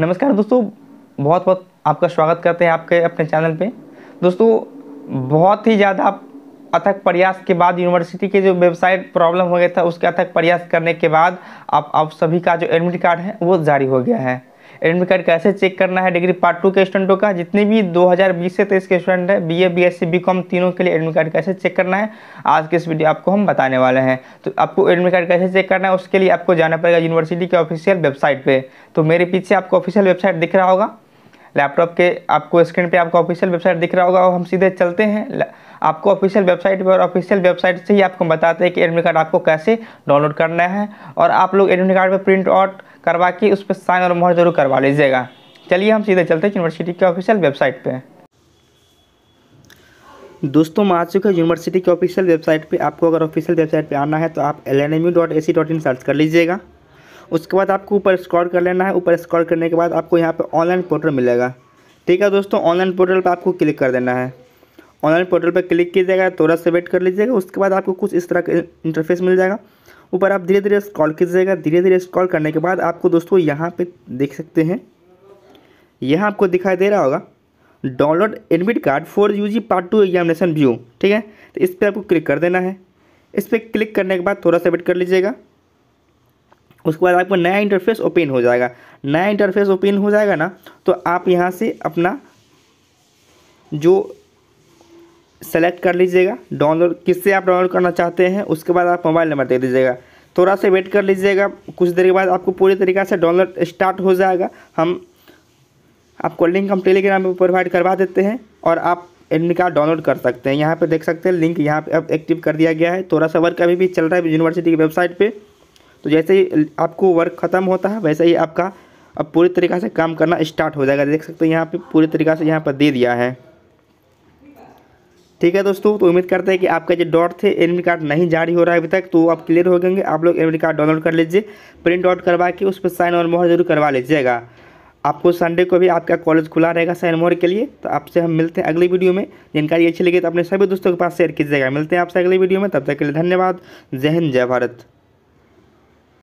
नमस्कार दोस्तों बहुत बहुत आपका स्वागत करते हैं आपके अपने चैनल पे दोस्तों बहुत ही ज़्यादा अथक प्रयास के बाद यूनिवर्सिटी के जो वेबसाइट प्रॉब्लम हो गया था उसके अथक प्रयास करने के बाद आप आप सभी का जो एडमिट कार्ड है वो जारी हो गया है एडमिट कार्ड कैसे चेक करना है डिग्री पार्ट टू के स्टूडेंटों का जितने भी 2020 से तेईस के स्टूडेंट है B A B S C B com तीनों के लिए एडमिट कार्ड कैसे चेक करना है आज के इस वीडियो आपको हम बताने वाले हैं तो आपको एडमिट कार्ड कैसे चेक करना है उसके लिए आपको जाना पड़ेगा यूनिवर्सिटी के ऑफिशियल वेबसाइट पर तो मेरे पीछे आपको ऑफिशियल वेबसाइट दिख रहा होगा लैपटॉप के आपको स्क्रीन पर आपका ऑफिशियल वेबसाइट दिख रहा होगा और हम सीधे चलते हैं आपको ऑफिशियल वेबसाइट पर ऑफिशियल वेबसाइट से ही आपको बताते हैं कि एडमिट कार्ड आपको कैसे डाउनलोड करना है और आप लोग एडमिट कार्ड पर प्रिंट आउट करवा के उस पर साइन और मोहर जरूर करवा लीजिएगा चलिए हम सीधे चलते हैं यूनिवर्सिटी के ऑफिशियल वेबसाइट पे दोस्तों मैं आ चुके हैं यूनिवर्सिटी के ऑफिशियल वेबसाइट पे आपको अगर ऑफिशियल वेबसाइट पे आना है तो आप L N M U dot A C dot in search कर लीजिएगा उसके बाद आपको ऊपर स्क्रॉल कर लेना है ऊपर स्क्रॉल करने के बाद आपको यहाँ पर ऑनलाइन पोर्टल मिलेगा ठीक है दोस्तों ऑनलाइन पोर्टल पर आपको क्लिक कर देना है ऑनलाइन पोर्टल पर क्लिक कीजिएगा थोड़ा सा वेट कर लीजिएगा उसके बाद आपको कुछ इस तरह का इंटरफेस मिल जाएगा ऊपर आप धीरे धीरे स्क्रॉल कीजिएगा धीरे धीरे स्क्रॉल करने के बाद आपको दोस्तों यहाँ पे देख सकते हैं यहाँ आपको दिखाई दे रहा होगा download admit card for U G part two examination view ठीक है तो इस पर आपको क्लिक कर देना है इस पर क्लिक करने के बाद थोड़ा सा वेट कर लीजिएगा उसके बाद आपको नया इंटरफेस ओपन हो जाएगा नया इंटरफेस ओपन हो जाएगा ना तो आप यहाँ से अपना जो सेलेक्ट कर लीजिएगा डाउनलोड किससे आप डाउनलोड करना चाहते हैं उसके बाद आप मोबाइल नंबर दे दीजिएगा थोड़ा सा वेट कर लीजिएगा कुछ देर के बाद आपको पूरी तरीके से डाउनलोड स्टार्ट हो जाएगा हम आपको लिंक हम टेलीग्राम पर प्रोवाइड करवा देते हैं और आप एडमिट कार्ड डाउनलोड कर सकते हैं यहाँ पर देख सकते हैं लिंक यहाँ पर अब एक्टिव कर दिया गया है थोड़ा सा वर्क अभी भी चल रहा है यूनिवर्सिटी की वेबसाइट पर तो जैसे ही आपको वर्क ख़त्म होता है वैसे ही आपका अब पूरी तरीक़ा से काम करना स्टार्ट हो जाएगा देख सकते हैं यहाँ पे पूरी तरीक़ा से यहाँ पर दे दिया है ठीक है दोस्तों तो उम्मीद करते हैं कि आपका जो डॉट थे एडमिट कार्ड नहीं जारी हो रहा है अभी तक तो आप क्लियर हो गएंगे आप लोग एडमिट कार्ड डाउनलोड कर लीजिए प्रिंट आउट करवा के उस पर साइन और मोहर जरूर करवा लीजिएगा आपको संडे को भी आपका कॉलेज खुला रहेगा साइन मोहर के लिए तो आपसे हम मिलते हैं अगली वीडियो में जानकारी अच्छी लगी तो अपने सभी दोस्तों के पास शेयर कीजिएगा मिलते हैं आपसे अगली वीडियो में तब तक के लिए धन्यवाद जय हिंद जय भारत